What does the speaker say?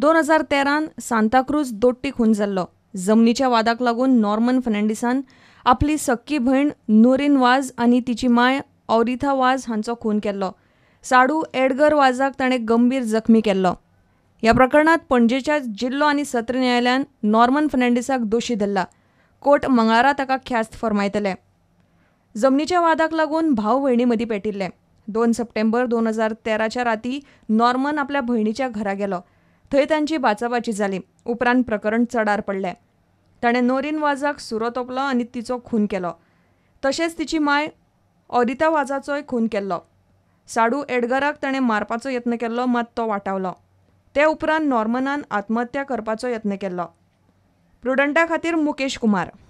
दोन हजार तेरान सांताक्रूज दोट्टी खून जाल्लो जमनीच्या वादाक लागून नॉर्मन फर्नांडिसान आपली सक्की भयण नोरीन वाज आनी तिची माय औरिथा वाज हांचो खून केल्लो साडू एडगर वाजाक ताणें गंभीर जखमी केल्लो ह्या प्रकरणांत पणजेच्या जिल्लो आनी सत्र न्यायालयान नॉर्मन फर्नांडिसाक दोशी धरला कोर्ट मंगळारा ताका ख्यास्त फर्मायतले जमनीच्या वादाक लागून भाव भयणी मदीं पेटिल्ले दोन सप्टेंबर दोन हजार तेराच्या राती नॉर्मन आपल्या भयणीच्या घरा गेलो थंय तांची बाचाबाची जाली उपरांत प्रकरण चडार पडलें ताणें नोरीन वाजाक सुरो तोपलो आनी तिचो खून केलो तशेंच तिची माय ऑरिता वाजाचोय खून केल्लो साडू एडगराक ताणें मारपाचो यत्न केल्लो मात तो वाटावलो ते उपरांत नॉर्मनान आत्महत्या करपाचो यत्न केल्लो प्रुडंटा खातीर मुकेश कुमार